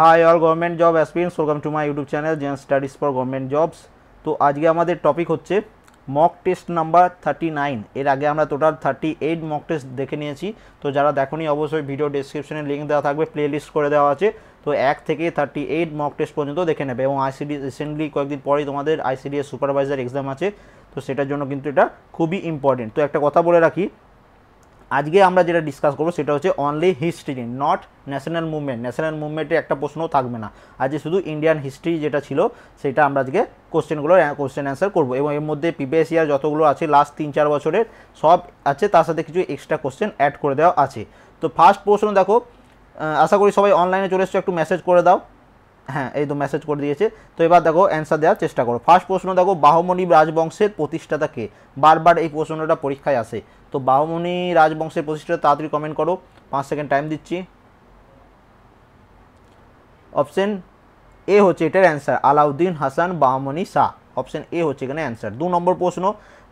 high all government job aspirants welcome to my YouTube channel Zen studies for government jobs তো আজকে আমাদের topic হচ্ছে mock test number thirty nine এর আগে আমরা total thirty eight mock test দেখে নিয়েছি তো যারা দেখনি অবশ্যই ভিডিও ডিসক্রিপশনে লিঙ্ক দেওয়া থাকবে প্লে লিস্ট করে দেওয়া আছে তো এক থেকে থার্টি এইট মক টেস্ট পর্যন্ত দেখে নেবে এবং আইসিডি রিসেন্টলি কয়েকদিন পরেই তোমাদের আইসিডিএস সুপারভাইজার এক্সাম আছে তো সেটার জন্য কিন্তু এটা খুবই ইম্পর্টেন্ট তো একটা কথা বলে রাখি আজকে আমরা যেটা ডিসকাস করবো সেটা হচ্ছে only history not national movement national মুভমেন্টে একটা প্রশ্নও থাকবে না আজকে শুধু ইন্ডিয়ান হিস্ট্রি যেটা ছিল সেটা আমরা আজকে কোশ্চেনগুলো কোশ্চেন অ্যান্সার করবো এবং এর মধ্যে প্রিভিয়াস ইয়ার যতগুলো আছে লাস্ট তিন চার বছরের সব আছে তার সাথে কিছু এক্সট্রা কোশ্চেন অ্যাড করে দেওয়া আছে তো ফার্স্ট প্রশ্ন দেখো আশা করি সবাই অনলাইনে চলে এসছো একটু মেসেজ করে দাও হ্যাঁ এই তো মেসেজ করে দিয়েছে তো এবার দেখো অ্যান্সার দেওয়ার চেষ্টা করো ফার্স্ট প্রশ্ন দেখো বাহমণি রাজবংশের প্রতিষ্ঠাতা কে বারবার এই প্রশ্নটা পরীক্ষায় আসে তো বাহমণি রাজবংশের প্রতিষ্ঠা তাড়াতাড়ি কমেন্ট করো পাঁচ সেকেন্ড টাইম দিচ্ছি অপশন এ হচ্ছে এটার answer Alauddin Hasan Bahmani Shah option A হচ্ছে এখানে অ্যান্সার দু নম্বর প্রশ্ন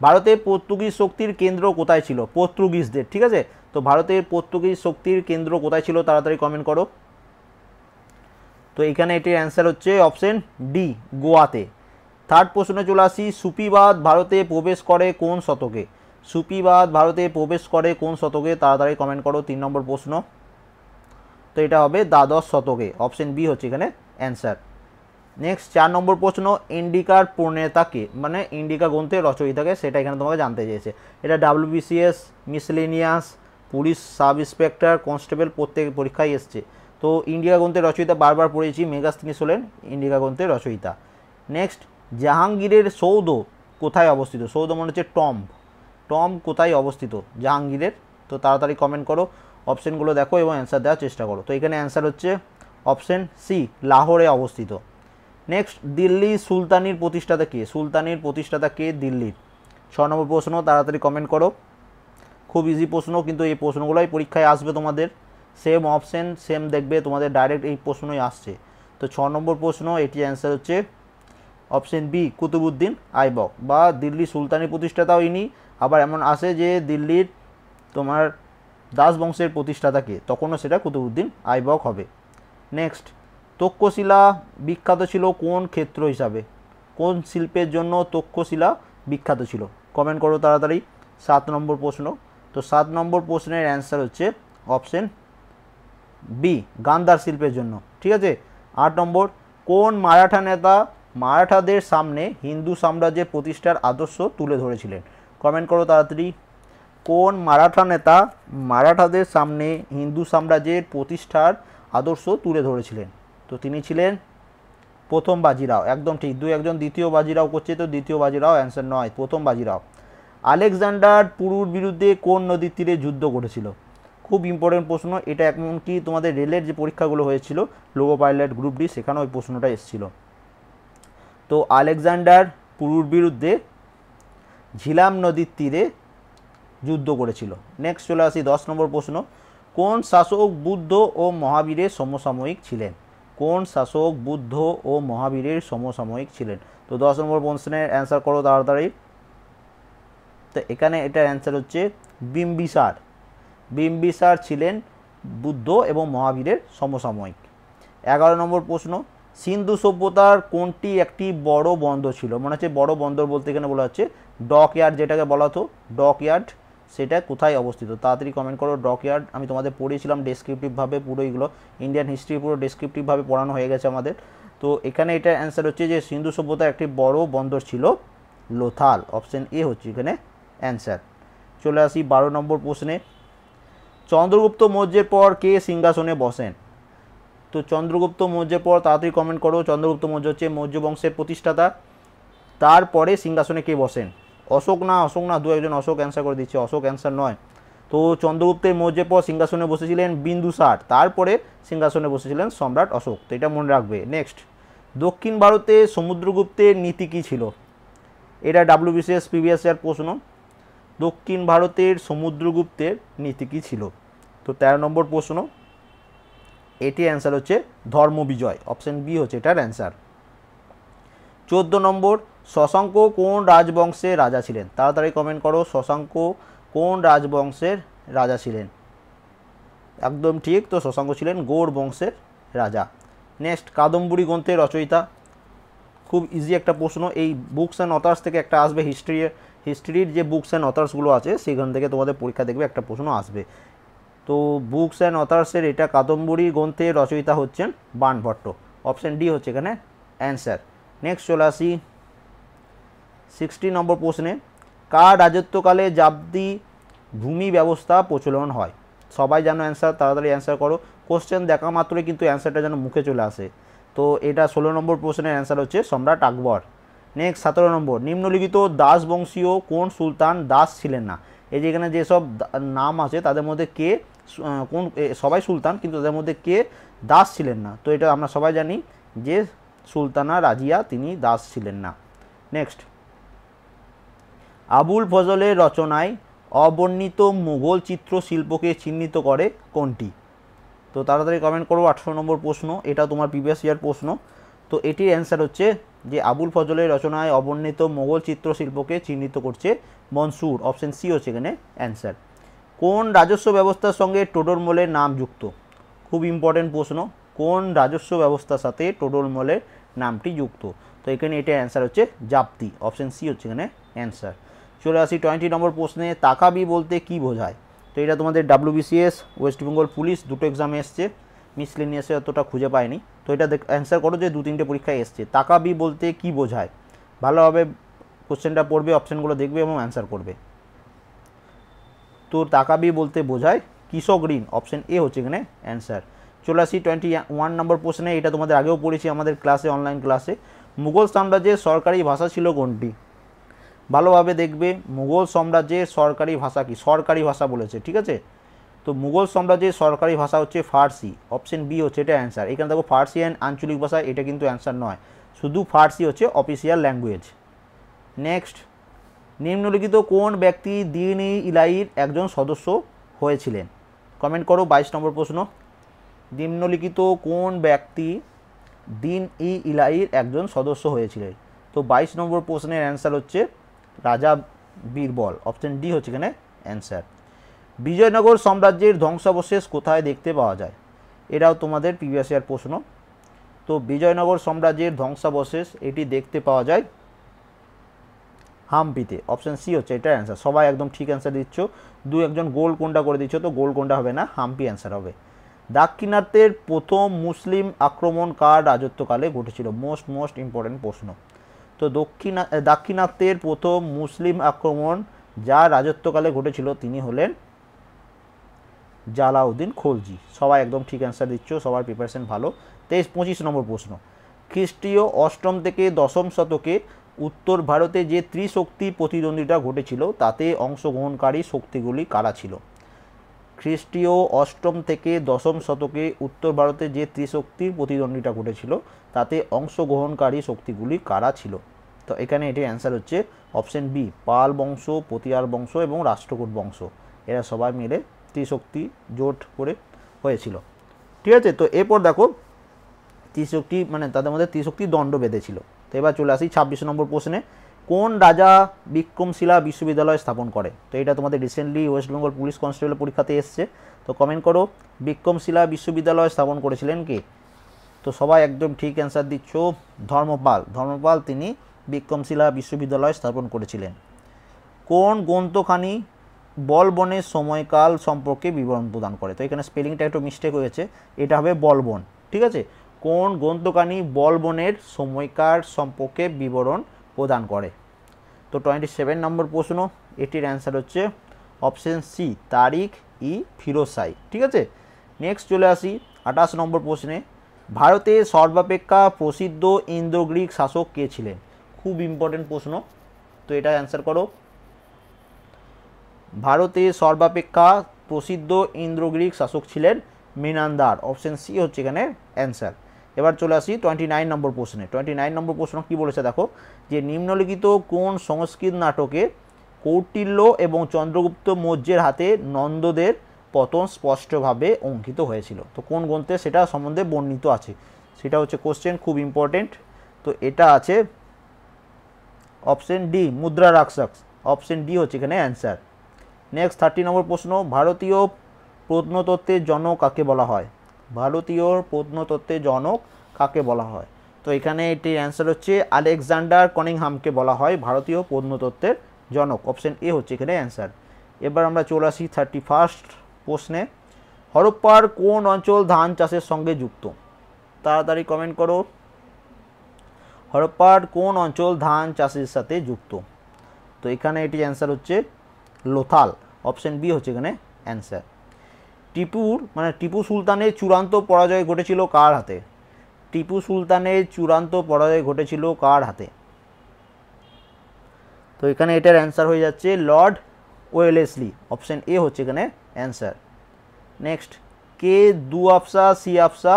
ভারতের পর্তুগিজ শক্তির কেন্দ্র কোথায় ছিল পর্তুগিজদের ঠিক আছে তো ভারতের পর্তুগিজ শক্তির কেন্দ্র কোথায় ছিল তাড়াতাড়ি কমেন্ট করো তো এখানে এটির অ্যান্সার হচ্ছে অপশন ডি গোয়াতে থার্ড প্রশ্নে চলে আসি সুপিবাদ ভারতে প্রবেশ করে কোন শতকে সুপিবাদ ভারতে প্রবেশ করে কোন শতকে তাড়াতাড়ি কমেন্ট করো তিন নম্বর প্রশ্ন তো এটা হবে দ্বাদশ শতকে অপশন বি হচ্ছে এখানে অ্যান্সার নেক্সট চার নম্বর প্রশ্ন ইন্ডিকার প্রণেতাকে মানে ইন্ডিকা গ্রন্থের রচয়িতাকে সেটা এখানে তোমাকে জানতে চেয়েছে এটা WBCS miscellaneous police sub inspector constable প্রত্যেক পরীক্ষায় এসছে তো ইন্ডিকা গ্রন্থের রচয়িতা বারবার পড়েছি মেগাস্থিনিস হলেন ইন্ডিকা গ্রন্থের রচয়িতা নেক্সট জাহাঙ্গীরের সৌধ কোথায় অবস্থিত সৌধ মনে হচ্ছে টম টম কোথায় অবস্থিত জাহাঙ্গীরের তো তাড়াতাড়ি কমেন্ট করো অপশানগুলো দেখো এবং অ্যান্সার দেওয়ার চেষ্টা করো তো এখানে অ্যান্সার হচ্ছে অপশান সি লাহোরে অবস্থিত নেক্সট দিল্লি সুলতানির প্রতিষ্ঠাতা কে সুলতানির প্রতিষ্ঠাতা কে দিল্লির ছ নম্বর প্রশ্ন তাড়াতাড়ি কমেন্ট করো খুব ইজি প্রশ্ন কিন্তু এই প্রশ্নগুলোই পরীক্ষায় আসবে তোমাদের সেম অপশান সেম দেখবে তোমাদের ডাইরেক্ট এই প্রশ্নই আসছে তো ছ নম্বর প্রশ্ন এটি অ্যান্সার হচ্ছে অপশন বি কুতুবুদ্দিন আইবক বা দিল্লি সুলতানি প্রতিষ্ঠাতাও ইনি আবার এমন আসে যে দিল্লির তোমার দাস বংশের প্রতিষ্ঠাতাকে তখনও সেটা কুতুবুদ্দিন আইবক হবে নেক্সট তক্ষশিলা বিখ্যাত ছিল কোন ক্ষেত্র হিসাবে কোন শিল্পের জন্য তক্ষশিলা বিখ্যাত ছিল কমেন্ট করো তাড়াতাড়ি সাত নম্বর প্রশ্ন তো সাত নম্বর প্রশ্নের অ্যান্সার হচ্ছে অপশন বি গান্ধার শিল্পের জন্য ঠিক আছে আট নম্বর কোন মারাঠা নেতা মারাঠাদের সামনে হিন্দু সাম্রাজ্যের প্রতিষ্ঠার আদর্শ তুলে ধরেছিলেন কমেন্ট করো তাড়াতাড়ি কোন মারাঠা নেতা মারাঠাদের সামনে হিন্দু সাম্রাজ্যের প্রতিষ্ঠার আদর্শ তুলে ধরেছিলেন তো তিনি ছিলেন প্রথম বাজিরাও একদম ঠিক দু একজন দ্বিতীয় বাজিরাও করছে তো দ্বিতীয় বাজিরাও অ্যান্সার নয় প্রথম বাজিরাও আলেকজান্ডার পুরুর বিরুদ্ধে কোন নদীর তীরে যুদ্ধ করেছিল খুব ইম্পর্টেন্ট প্রশ্ন এটা এমনকি তোমাদের রেলের যে পরীক্ষাগুলো হয়েছিল লোগো পাইলট গ্রুপ ডি সেখানে ওই প্রশ্নটা এসেছিল তো আলেকজান্ডার পুরুর বিরুদ্ধে ঝিলাম নদীর তীরে যুদ্ধ করেছিল নেক্সট চলে আসি দশ নম্বর প্রশ্ন কোন শাসক বুদ্ধ ও মহাবীরের সমসাময়িক ছিলেন কোন শাসক বুদ্ধ ও মহাবীরের সমসাময়িক ছিলেন তো দশ নম্বর প্রশ্নের অ্যান্সার করো তাড়াতাড়ি তো এখানে এটার অ্যান্সার হচ্ছে বিম্বিসার বিম্বিসার ছিলেন বুদ্ধ এবং মহাবীরের সমসাময়িক এগারো নম্বর প্রশ্ন সিন্ধু সভ্যতার কোনটি একটি বড় বন্দর ছিল মনে হচ্ছে বড় বন্দর বলতে এখানে বলা হচ্ছে ডকইয়ার্ড যেটাকে বলা হতো ডকইয়ার্ড সেটা কোথায় অবস্থিত তাড়াতাড়ি কমেন্ট করো ডকইয়ার্ড আমি তোমাদের পড়েছিলাম ডেসক্রিপটিভভাবে পুরো এগুলো ইন্ডিয়ান হিস্ট্রি পুরো ডেসক্রিপটিভভাবে পড়ানো হয়ে গেছে আমাদের তো এখানে এটা অ্যান্সার হচ্ছে যে সিন্ধু সভ্যতার একটি বড় বন্দর ছিল লোথাল অপশান এ হচ্ছে এখানে অ্যান্সার চলে আসি বারো নম্বর প্রশ্নে চন্দ্রগুপ্ত মৌর্যের পর কে সিংহাসনে বসেন তো চন্দ্রগুপ্ত মৌর্যের পর তাড়াতাড়ি কমেন্ট করো চন্দ্রগুপ্ত মৌর্য হচ্ছে মৌর্য বংশের প্রতিষ্ঠাতা তারপরে সিংহাসনে কে বসেন অশোক না অশোক না দু একজন অশোক অ্যান্সার করে দিচ্ছে অশোক অ্যান্সার নয় তো চন্দ্রগুপ্তের মৌর্যের পর সিংহাসনে বসেছিলেন বিন্দুসার তারপরে সিংহাসনে বসেছিলেন সম্রাট অশোক তো এটা মনে রাখবে নেক্সট দক্ষিণ ভারতে সমুদ্রগুপ্তের নীতি কী ছিল এটা ডাব্লিউবিসিএস প্রিভিয়াস ইয়ার প্রশ্ন দক্ষিণ ভারতের সমুদ্রগুপ্তের নীতি কী ছিল তো ১৩ নম্বর প্রশ্ন এটি অ্যান্সার হচ্ছে ধর্ম বিজয় অপশান বি হচ্ছে এটার অ্যান্সার চোদ্দো নম্বর শশাঙ্ক কোন রাজবংশের রাজা ছিলেন তাড়াতাড়ি কমেন্ট করো শশাঙ্ক কোন রাজবংশের রাজা ছিলেন একদম ঠিক তো শশাঙ্ক ছিলেন গৌড় বংশের রাজা নেক্সট কাদম্বরী গ্রন্থের রচয়িতা খুব ইজি একটা প্রশ্ন এই বুকস অ্যান্ড অথার্স থেকে একটা আসবে হিস্ট্রি হিস্ট্রির যে বুকস অ্যান্ড অথার্সগুলো আছে সেখান থেকে তোমাদের পরীক্ষা দেখবে একটা প্রশ্ন আসবে তো বুকস অ্যান্ড অথার্সের এটা কাদম্বরী গ্রন্থে রচয়িতা হচ্ছেন বাণভট্ট অপশান ডি হচ্ছে এখানে অ্যান্সার নেক্সট চলে আসি সিক্সটি নম্বর প্রশ্নে কার রাজত্বকালে জাবদি ভূমি ব্যবস্থা প্রচলন হয় সবাই জানো অ্যান্সার তাড়াতাড়ি অ্যান্সার করো কোশ্চেন দেখা মাত্রই কিন্তু অ্যান্সারটা যেন মুখে চলে আসে তো এটা ষোলো নম্বর প্রশ্নের অ্যান্সার হচ্ছে সম্রাট আকবর নেক্সট সতেরো নম্বর নিম্নলিখিত দাস বংশীয় কোন সুলতান দাস ছিলেন না এই যে এখানে যেসব নাম আছে তাদের মধ্যে কে কোন সবাই সুলতান কিন্তু তাদের মধ্যে কে দাস ছিলেন না তো এটা আমরা সবাই জানি যে সুলতানা রাজিয়া তিনি দাস ছিলেন না নেক্সট আবুল ফজলের রচনায় অবর্ণিত মুঘল শিল্পকে চিহ্নিত করে কোনটি তো তাড়াতাড়ি কমেন্ট করো আঠেরো নম্বর প্রশ্ন এটা তোমার প্রিভিয়াস ইয়ার প্রশ্ন তো এটির অ্যান্সার হচ্ছে যে আবুল ফজলের রচনায় অবর্ণিত মোগল চিত্র শিল্পকে চিহ্নিত করছে মনসুর অপশন সি হচ্ছে এখানে অ্যান্সার কোন রাজস্ব ব্যবস্থার সঙ্গে মলের নাম যুক্ত খুব ইম্পর্টেন্ট প্রশ্ন কোন রাজস্ব ব্যবস্থার সাথে মলের নামটি যুক্ত তো এখানে এটার অ্যান্সার হচ্ছে জাপ্তি অপশান সি হচ্ছে এখানে অ্যান্সার চলে আসি টোয়েন্টি নম্বর প্রশ্নে তাকাবি বলতে কি বোঝায় তো এটা তোমাদের ডাব্লিউবিসিএস ওয়েস্ট বেঙ্গল পুলিশ দুটো এক্সামে এসছে মিসলিনিয়াসে অতটা খুঁজে পায়নি তো এটা অ্যান্সার করো যে দু তিনটে পরীক্ষায় এসছে তাকাবি বলতে কি বোঝায় ভালোভাবে কোশ্চেনটা পড়বে অপশানগুলো দেখবে এবং অ্যান্সার করবে তোর তাকাবি বলতে বোঝায় কৃষক ঋণ অপশন এ হচ্ছে এখানে অ্যান্সার চলে আসি টোয়েন্টি ওয়ান নম্বর প্রশ্নে এটা তোমাদের আগেও পড়েছি আমাদের ক্লাসে অনলাইন ক্লাসে মুঘল সাম্রাজ্যের সরকারি ভাষা ছিল কোনটি ভালোভাবে দেখবে মুঘল সাম্রাজ্যের সরকারি ভাষা কি সরকারি ভাষা বলেছে ঠিক আছে তো মুঘল সাম্রাজ্যের সরকারি ভাষা হচ্ছে ফার্সি অপশন বি হচ্ছে এটা অ্যান্সার এখানে দেখো ফার্সি অ্যান্ড আঞ্চলিক ভাষা এটা কিন্তু অ্যান্সার নয় শুধু ফার্সি হচ্ছে অফিসিয়াল ল্যাঙ্গুয়েজ নেক্সট নিম্নলিখিত কোন ব্যক্তি ই ইলাইর একজন সদস্য হয়েছিলেন কমেন্ট করো বাইশ নম্বর প্রশ্ন নিম্নলিখিত কোন ব্যক্তি দিন ই ইলাইর একজন সদস্য হয়েছিলেন তো বাইশ নম্বর প্রশ্নের অ্যান্সার হচ্ছে রাজা বীরবল অপশন ডি হচ্ছে এখানে অ্যান্সার বিজয়নগর সাম্রাজ্যের ধ্বংসাবশেষ কোথায় দেখতে পাওয়া যায় এটাও তোমাদের প্রিভিয়াস ইয়ার প্রশ্ন তো বিজয়নগর সাম্রাজ্যের ধ্বংসাবশেষ এটি দেখতে পাওয়া যায় হাম্পিতে অপশান সি হচ্ছে এটাই অ্যান্সার সবাই একদম ঠিক অ্যান্সার দিচ্ছ দু একজন গোল কোনটা করে দিচ্ছ তো গোল কোনটা হবে না হাম্পি অ্যান্সার হবে দাক্ষিণাত্যের প্রথম মুসলিম আক্রমণ কার রাজত্বকালে ঘটেছিল মোস্ট মোস্ট ইম্পর্টেন্ট প্রশ্ন তো দক্ষিণা দাক্ষিণাত্যের প্রথম মুসলিম আক্রমণ যা রাজত্বকালে ঘটেছিল তিনি হলেন জালাউদ্দিন খলজি সবাই একদম ঠিক অ্যান্সার দিচ্ছ সবার প্রিপারেশন ভালো তেইশ পঁচিশ নম্বর প্রশ্ন খ্রিস্টীয় অষ্টম থেকে দশম শতকে উত্তর ভারতে যে ত্রিশক্তি প্রতিদ্বন্দ্বিতা ঘটেছিল তাতে অংশগ্রহণকারী শক্তিগুলি কারা ছিল খ্রিস্টীয় অষ্টম থেকে দশম শতকে উত্তর ভারতে যে ত্রিশক্তির প্রতিদ্বন্দ্বিতা ঘটেছিল তাতে অংশগ্রহণকারী শক্তিগুলি কারা ছিল তো এখানে এটির অ্যান্সার হচ্ছে অপশন বি পাল বংশ পতিয়ার বংশ এবং রাষ্ট্রকূট বংশ এরা সবাই মিলে ত্রিশক্তি জোট করে হয়েছিল ঠিক আছে তো এরপর দেখো ত্রিশক্তি মানে তাদের মধ্যে ত্রিশক্তি দণ্ড বেঁধেছিল তো এবার চলে আসি ছাব্বিশ নম্বর প্রশ্নে কোন রাজা বিক্রমশিলা বিশ্ববিদ্যালয় স্থাপন করে তো এটা তোমাদের recently West Bengal police constable পরীক্ষাতে এসছে তো কমেন্ট করো বিক্রমশিলা বিশ্ববিদ্যালয় স্থাপন করেছিলেন কে তো সবাই একদম ঠিক অ্যান্সার দিচ্ছ ধর্মপাল ধর্মপাল তিনি বিক্রমশিলা বিশ্ববিদ্যালয় স্থাপন করেছিলেন কোন গ্রন্থখানি বলবনের সময়কাল সম্পর্কে বিবরণ প্রদান করে তো এখানে স্পেলিংটা একটু মিস্টেক হয়েছে এটা হবে বলবন ঠিক আছে কোন গ্রন্থকানি বলবনের সময়কার সম্পর্কে বিবরণ প্রদান করে তো টোয়েন্টি সেভেন নম্বর প্রশ্ন এটির অ্যান্সার হচ্ছে অপশন সি তারিখ ই ফিরোসাই ঠিক আছে নেক্সট চলে আসি আঠাশ নম্বর প্রশ্নে ভারতে সর্বাপেক্ষা প্রসিদ্ধ ইন্দ্র গ্রিক শাসক কে ছিলেন খুব ইম্পর্টেন্ট প্রশ্ন তো এটা অ্যান্সার করো ভারতে সর্বাপেক্ষা প্রসিদ্ধ ইন্দ্র গ্রিক শাসক ছিলেন মিনান্দার অপশন সি হচ্ছে এখানে অ্যান্সার এবার চলে আসি টোয়েন্টি নাইন নম্বর প্রশ্নে টোয়েন্টি নাইন নম্বর প্রশ্ন কী বলেছে দেখো যে নিম্নলিখিত কোন সংস্কৃত নাটকে কৌটিল্য এবং চন্দ্রগুপ্ত মৌর্যের হাতে নন্দদের পতন স্পষ্টভাবে অঙ্কিত হয়েছিল তো কোন গ্রন্থে সেটা সম্বন্ধে বর্ণিত আছে সেটা হচ্ছে কোশ্চেন খুব ইম্পর্টেন্ট তো এটা আছে অপশন ডি মুদ্রা রাক্ষস অপশন ডি হচ্ছে এখানে অ্যান্সার নেক্সট থার্টি নম্বর প্রশ্ন ভারতীয় প্রত্নতত্ত্বের জনক কাকে বলা হয় ভারতীয় প্রত্নতত্ত্বের জনক কাকে বলা হয় তো এখানে এটির অ্যান্সার হচ্ছে আলেকজান্ডার কনিংহামকে বলা হয় ভারতীয় প্রত্নতত্ত্বের জনক অপশন এ হচ্ছে এখানে অ্যান্সার এবার আমরা চলে আসি থার্টি ফার্স্ট প্রশ্নে হরপ্পার কোন অঞ্চল ধান চাষের সঙ্গে যুক্ত তাড়াতাড়ি কমেন্ট করো হরপ্পার কোন অঞ্চল ধান চাষের সাথে যুক্ত তো এখানে এটি অ্যান্সার হচ্ছে লোথাল অপশন বি হচ্ছে এখানে অ্যান্সার টিপুর মানে টিপু সুলতানের চূড়ান্ত পরাজয় ঘটেছিল কার হাতে টিপু সুলতানের চূড়ান্ত পরাজয় ঘটেছিল কার হাতে তো এখানে এটার অ্যান্সার হয়ে যাচ্ছে লর্ড ওয়েলেসলি অপশান এ হচ্ছে এখানে অ্যান্সার নেক্সট কে দু আফসা সি আফসা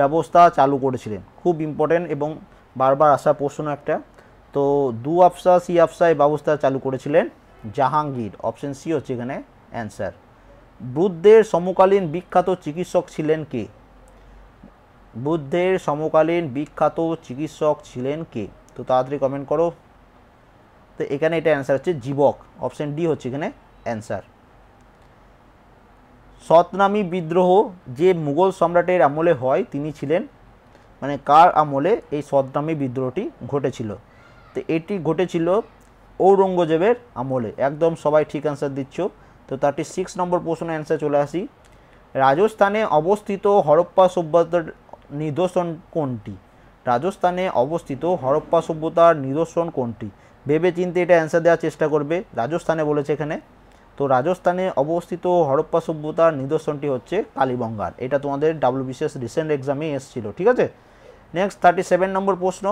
ব্যবস্থা চালু করেছিলেন খুব ইম্পর্টেন্ট এবং বারবার আসা প্রশ্ন একটা তো দু আফসা সি আফসা এই ব্যবস্থা চালু করেছিলেন জাহাঙ্গীর অপশন সি হচ্ছে এখানে অ্যান্সার বুদ্ধের সমকালীন বিখ্যাত চিকিৎসক ছিলেন কে বুদ্ধের সমকালীন বিখ্যাত চিকিৎসক ছিলেন কে তো তাড়াতাড়ি কমেন্ট করো তো এখানে এটা অ্যান্সার হচ্ছে জীবক অপশন ডি হচ্ছে এখানে অ্যান্সার সতনামী বিদ্রোহ যে মুঘল সম্রাটের আমলে হয় তিনি ছিলেন মানে কার আমলে এই সতনামী বিদ্রোহটি ঘটেছিল তো এটি ঘটেছিল ঔরঙ্গজেবের আমলে একদম সবাই ঠিক অ্যান্সার দিচ্ছ তো থার্টি সিক্স নম্বর প্রশ্ন অ্যান্সার চলে আসি রাজস্থানে অবস্থিত হরপ্পা সভ্যতার নিদর্শন কোনটি রাজস্থানে অবস্থিত হরপ্পা সভ্যতার নিদর্শন কোনটি ভেবে চিনতে এটা অ্যান্সার দেওয়ার চেষ্টা করবে রাজস্থানে বলেছে এখানে তো রাজস্থানে অবস্থিত হরপ্পা সভ্যতার নিদর্শনটি হচ্ছে কালীবঙ্গার এটা তোমাদের ডাব্লিউবিসিএস রিসেন্ট এক্সামে এসেছিল ঠিক আছে নেক্সট থার্টি সেভেন নম্বর প্রশ্ন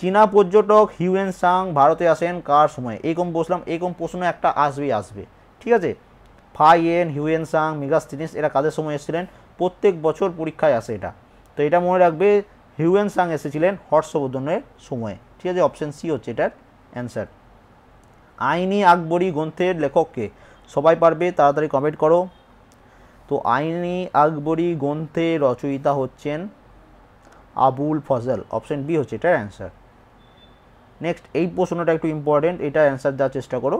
চীনা পর্যটক হিউয়েন সাং ভারতে আসেন কার সময় এরকম বসলাম এরকম প্রশ্ন একটা আসবেই আসবে ঠিক আছে ফাইয়েন হিউয়েন সাং মেগাস্টিনিস এরা কাদের সময় এসেছিলেন প্রত্যেক বছর পরীক্ষায় আসে এটা তো এটা মনে রাখবে হিউয়েন সাং এসেছিলেন হর্ষবর্ধনের সময়ে ঠিক আছে অপশান সি হচ্ছে এটার অ্যান্সার আইনি আকবরী গ্রন্থের লেখককে সবাই পারবে তাড়াতাড়ি কমেন্ট করো তো আইনি আকবরী গ্রন্থে রচয়িতা হচ্ছেন আবুল ফজল অপশান বি হচ্ছে এটার অ্যান্সার নেক্সট এই প্রশ্নটা একটু ইম্পর্টেন্ট এটা অ্যান্সার দেওয়ার চেষ্টা করো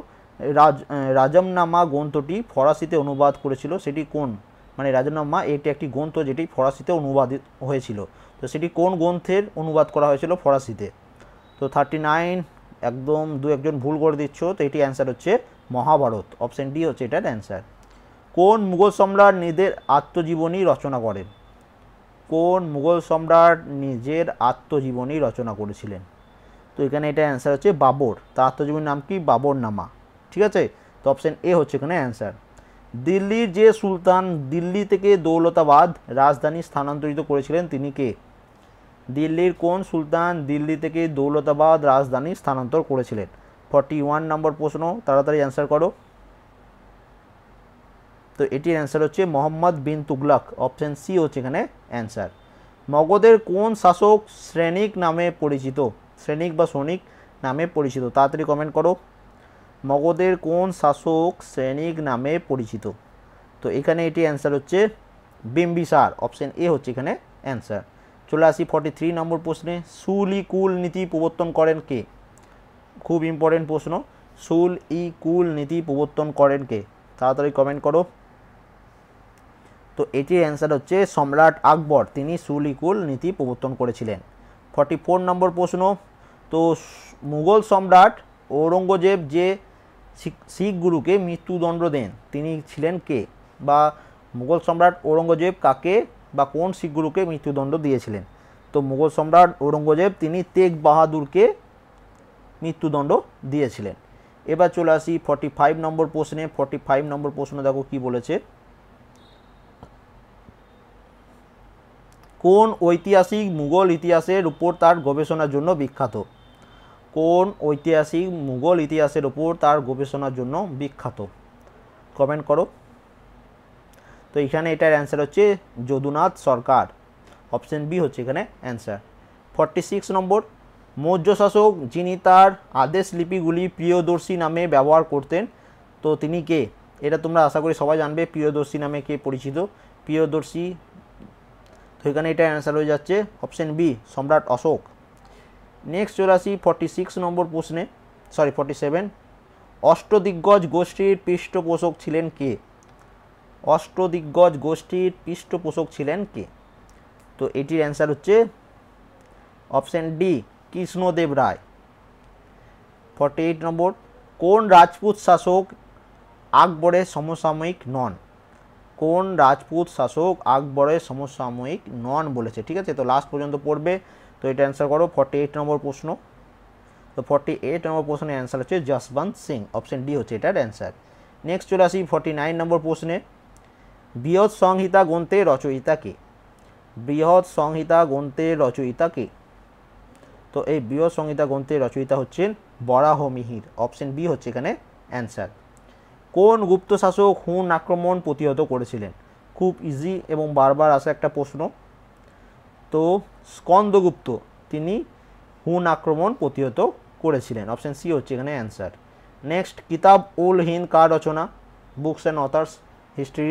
রাজ রাজমনামা গ্রন্থটি ফরাসিতে অনুবাদ করেছিল সেটি কোন মানে রাজনামা এটি একটি গ্রন্থ যেটি ফরাসিতে অনুবাদ হয়েছিল তো সেটি কোন গ্রন্থের অনুবাদ করা হয়েছিল ফরাসিতে তো থার্টি নাইন একদম দু একজন ভুল করে দিচ্ছ তো এটি অ্যান্সার হচ্ছে মহাভারত অপশান ডি হচ্ছে এটার অ্যান্সার কোন মুঘল সম্রাট নিজের আত্মজীবনী রচনা করেন কোন মুঘল সম্রাট নিজের আত্মজীবনী রচনা করেছিলেন তো এখানে এটা অ্যান্সার হচ্ছে বাবর তার আত্মজীবনীর নাম কি বাবরনামা ঠিক আছে তো অপশান এ হচ্ছে এখানে অ্যান্সার দিল্লির যে সুলতান দিল্লি থেকে দৌলতাবাদ রাজধানী স্থানান্তরিত করেছিলেন তিনি কে দিল্লির কোন সুলতান দিল্লি থেকে দৌলতাবাদ রাজধানী স্থানান্তর করেছিলেন ফর্টি ওয়ান নম্বর প্রশ্ন তাড়াতাড়ি অ্যান্সার করো তো এটির অ্যান্সার হচ্ছে মোহাম্মদ বিন তুগলাক অপশান সি হচ্ছে এখানে অ্যান্সার মগধের কোন শাসক শ্রেণিক নামে পরিচিত শ্রেণিক বা সৈনিক নামে পরিচিত তাড়াতাড়ি কমেন্ট করো মগধের কোন শাসক সৈনিক নামে পরিচিত তো এখানে এটি অ্যান্সার হচ্ছে বিম্বিসার অপশন এ হচ্ছে এখানে অ্যান্সার চলে আসি ফর্টি থ্রি নম্বর প্রশ্নে সুল ই কুল নীতি প্রবর্তন করেন কে খুব ইম্পর্টেন্ট প্রশ্ন সুল ই কুল নীতি প্রবর্তন করেন কে তাড়াতাড়ি কমেন্ট করো তো এটির অ্যান্সার হচ্ছে সম্রাট আকবর তিনি সুল ই কুল নীতি প্রবর্তন করেছিলেন ফর্টি ফোর নম্বর প্রশ্ন তো মুঘল সম্রাট ঔরঙ্গজেব যে শিখ গুরুকে মৃত্যুদণ্ড দেন তিনি ছিলেন কে বা মুঘল সম্রাট ঔরঙ্গজেব কাকে বা কোন শিখ গুরুকে মৃত্যুদণ্ড দিয়েছিলেন তো মুঘল সম্রাট ঔরঙ্গজেব তিনি তেগ বাহাদুরকে মৃত্যুদণ্ড দিয়েছিলেন এবার চলে আসি ফর্টি ফাইভ নম্বর প্রশ্নে ফর্টি ফাইভ নম্বর প্রশ্ন দেখো কি বলেছে কোন ঐতিহাসিক মুঘল ইতিহাসের উপর তার গবেষণার জন্য বিখ্যাত কোন ঐতিহাসিক মুঘল ইতিহাসের ওপর তার গবেষণার জন্য বিখ্যাত কমেন্ট করো তো এখানে এটার অ্যান্সার হচ্ছে যদুনাথ সরকার অপশন বি হচ্ছে এখানে answer forty six number Maurya শাসক যিনি তার আদেশ লিপিগুলি প্রিয়দর্শী নামে ব্যবহার করতেন তো তিনি কে এটা তোমরা আশা করি সবাই জানবে প্রিয়দর্শী নামে কে পরিচিত প্রিয়দর্শী তো এখানে এটার অ্যান্সার হয়ে যাচ্ছে অপশন বি সম্রাট অশোক নেক্সট চলে আসি ফর্টি সিক্স নম্বর প্রশ্নে সরি ফর্টি সেভেন অষ্টদিগ্গজ গোষ্ঠীর পৃষ্ঠপোষক ছিলেন কে অষ্টদিগ্গজ গোষ্ঠীর পৃষ্ঠপোষক ছিলেন কে তো এটির অ্যান্সার হচ্ছে option D Krishnadeva Raya forty eight number কোন রাজপুত শাসক আকবরের সমসাময়িক নন কোন রাজপুত শাসক আকবরের সমসাময়িক নন বলেছে ঠিক আছে তো লাস্ট পর্যন্ত পড়বে তো এটা অ্যান্সার করো ফর্টি এইট নম্বর প্রশ্ন তো ফর্টি এইট নম্বর প্রশ্নের অ্যান্সার হচ্ছে যশবন্ত সিং অপশন ডি হচ্ছে এটার অ্যান্সার নেক্সট চলে আসি ফর্টি নাইন নম্বর প্রশ্নে বৃহৎ সংহিতা গ্রন্থে রচয়িতা কে বৃহৎ সংহিতা রচয়িতা রচয়িতাকে তো এই বৃহৎ সংহিতা গ্রন্থে রচয়িতা হচ্ছেন বরাহ মিহির অপশন বি হচ্ছে এখানে অ্যান্সার কোন গুপ্ত শাসক হুন আক্রমণ প্রতিহত করেছিলেন খুব ইজি এবং বারবার আসা একটা প্রশ্ন তো স্কন্দগুপ্ত তিনি হুন আক্রমণ প্রতিহত করেছিলেন অপশান সি হচ্ছে এখানে অ্যান্সার নেক্সট কিতাব উল হিন্দ কার রচনা books and authors history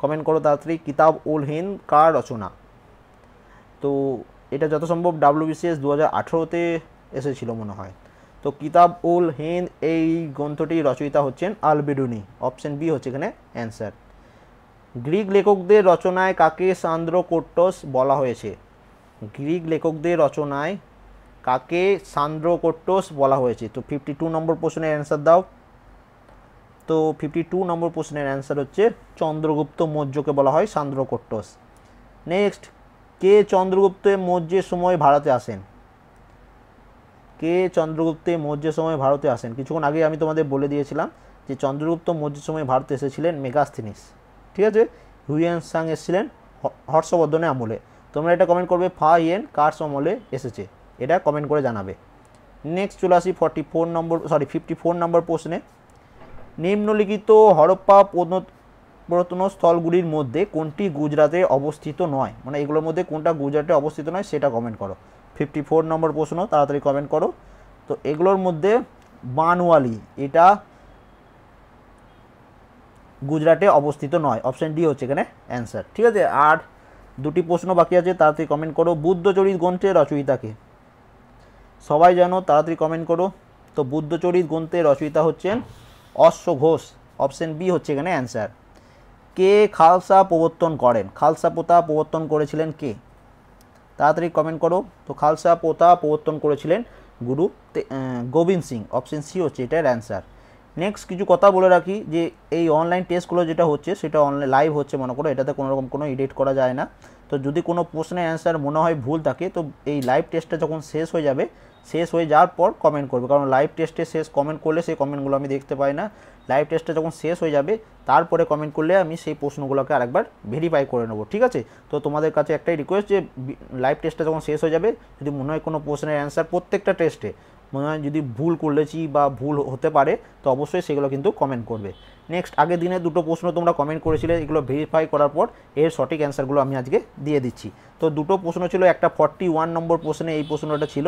comment করো তাড়াতাড়ি কিতাব উল হিন্দ কার রচনা তো এটা যত সম্ভব ডাব্লিউবিসিএস দু হাজার আঠেরোতে এসেছিলো মনে হয় তো কিতাব উল হিন্দ এই গ্রন্থটির রচয়িতা হচ্ছেন আলবেডুনি অপশন বি হচ্ছে এখানে অ্যান্সার গ্রিক লেখকদের রচনায় কাকে সান্দ্র কোট্টস বলা হয়েছে গ্রিক লেখকদের রচনায় কাকে সান্দ্র কোট্টস বলা হয়েছে তো ফিফটি টু নম্বর প্রশ্নের অ্যান্সার দাও তো ফিফটি টু নম্বর প্রশ্নের অ্যান্সার হচ্ছে চন্দ্রগুপ্ত মৌর্যকে বলা হয় সান্দ্র কোট্টস নেক্সট কে চন্দ্রগুপ্ত মৌর্যের সময় ভারতে আসেন কে চন্দ্রগুপ্তে মৌর্য সময় ভারতে আসেন কিছুক্ষণ আগে আমি তোমাদের বলে দিয়েছিলাম যে চন্দ্রগুপ্ত মৌর্য সময় ভারতে এসেছিলেন মেগাস্থিনিস ঠিক আছে হুইয়েন সাং এসেছিলেন হর্ষবর্ধনের আমলে তোমরা এটা কমেন্ট করবে ফা ইয়েন কার সমলে এসেছে এটা কমেন্ট করে জানাবে নেক্সট চলে আসি forty four number sorry fifty four number প্রশ্নে নিম্নলিখিত হরপ্পা প্রত্নস্থলগুলির মধ্যে কোনটি গুজরাটে অবস্থিত নয় মানে এগুলোর মধ্যে কোনটা গুজরাটে অবস্থিত নয় সেটা কমেন্ট করো ফিফটি ফোর নম্বর প্রশ্ন তাড়াতাড়ি কমেন্ট করো তো এগুলোর মধ্যে বানওয়ালি এটা গুজরাটে অবস্থিত নয় অপশান ডি হচ্ছে এখানে অ্যান্সার ঠিক আছে আর দুটি প্রশ্ন বাকি আছে তাড়াতাড়ি কমেন্ট করো বুদ্ধচরিত গ্রন্থের রচয়িতাকে সবাই জানো তাড়াতাড়ি কমেন্ট করো তো বুদ্ধচরিত গ্রন্থের রচয়িতা হচ্ছেন অশ্ব ঘোষ অপশান বি হচ্ছে এখানে অ্যান্সার কে খালসা প্রবর্তন করেন খালসা প্রথা প্রবর্তন করেছিলেন কে তাড়াতাড়ি কমেন্ট করো তো খালসা পোতা প্রবর্তন করেছিলেন গুরু গোবিন্দ সিং অপশন সি হচ্ছে এটার অ্যান্সার নেক্সট কিছু কথা বলে রাখি যে এই অনলাইন টেস্টগুলো যেটা হচ্ছে সেটা অনলাইন লাইভ হচ্ছে মনে করো এটাতে কোনোরকম কোনো এডিট করা যায় না তো যদি কোনো প্রশ্নের অ্যান্সার মনে হয় ভুল থাকে তো এই লাইভ টেস্টটা যখন শেষ হয়ে যাবে শেষ হয়ে যাওয়ার পর কমেন্ট করবে কারণ লাইভ টেস্টে শেষ কমেন্ট করলে সেই কমেন্টগুলো আমি দেখতে পাই না লাইভ টেস্টটা যখন শেষ হয়ে যাবে তারপরে কমেন্ট করলে আমি সেই প্রশ্নগুলোকে আরেকবার ভেরিফাই করে নেবো ঠিক আছে তো তোমাদের কাছে একটাই রিকোয়েস্ট যে লাইভ টেস্টটা যখন শেষ হয়ে যাবে যদি মনে হয় কোনো প্রশ্নের অ্যান্সার প্রত্যেকটা টেস্টে মনে হয় যদি ভুল করেছি বা ভুল হতে পারে তো অবশ্যই সেগুলো কিন্তু কমেন্ট করবে নেক্সট আগের দিনে দুটো প্রশ্ন তোমরা কমেন্ট করেছিলে এগুলো ভেরিফাই করার পর এর সঠিক অ্যান্সারগুলো আমি আজকে দিয়ে দিচ্ছি তো দুটো প্রশ্ন ছিল একটা ফর্টি ওয়ান নম্বর প্রশ্নে এই প্রশ্নটা ছিল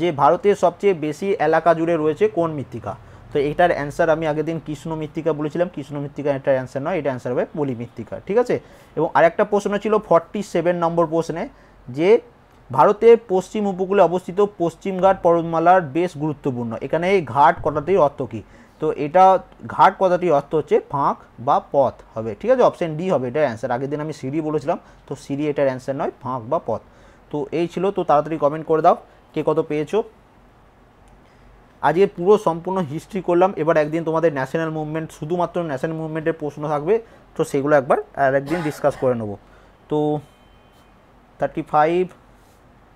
যে ভারতের সবচেয়ে বেশি এলাকা জুড়ে রয়েছে কোন মৃত্তিকা তো এটার অ্যান্সার আমি আগের দিন কৃষ্ণ মৃত্তিকা বলেছিলাম কৃষ্ণ মৃত্তিকা এটার অ্যান্সার নয় এটা অ্যান্সার হবে পলি মৃত্তিকা ঠিক আছে এবং আরেকটা প্রশ্ন ছিল ফর্টি সেভেন নম্বর প্রশ্নে যে ভারতের পশ্চিম উপকূলে অবস্থিত পশ্চিমঘাট পর্বতমালার বেশ গুরুত্বপূর্ণ এখানে এই ঘাট কথাটির অর্থ কী তো এটা ঘাট কথাটির অর্থ হচ্ছে ফাঁক বা পথ হবে ঠিক আছে অপশান ডি হবে এটার অ্যান্সার আগের দিন আমি সিঁড়ি বলেছিলাম তো সিঁড়ি এটার অ্যান্সার নয় ফাঁক বা পথ তো এই ছিল তো তাড়াতাড়ি কমেন্ট করে দাও কে কত পেয়েছো আজকে পুরো সম্পূর্ণ হিস্ট্রি করলাম এবার একদিন তোমাদের ন্যাশনাল মুভমেন্ট শুধুমাত্র ন্যাশনাল মুভমেন্টের প্রশ্ন থাকবে তো সেগুলো একবার আর একদিন ডিসকাস করে নেব তো থার্টি ফাইভ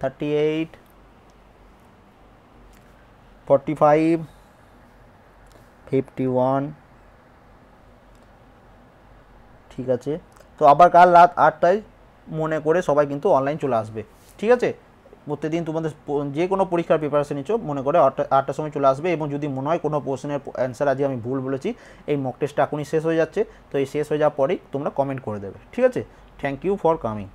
38 45 51 ঠিক আছে তো আবার কাল রাত আটটায় মনে করে সবাই কিন্তু অনলাইন চলে আসবে ঠিক আছে প্রত্যেকদিন তোমাদের যে কোনো পরীক্ষার প্রিপারেশন নিচ্ছ মনে করে আটটার সময় চলে আসবে এবং যদি মনে হয় কোনো প্রশ্নের অ্যান্সার আজকে আমি ভুল বলেছি এই মক টেস্টটা এখনই শেষ হয়ে যাচ্ছে তো এই শেষ হয়ে যাওয়ার পরেই তোমরা কমেন্ট করে দেবে ঠিক আছে থ্যাংক ইউ ফর কামিং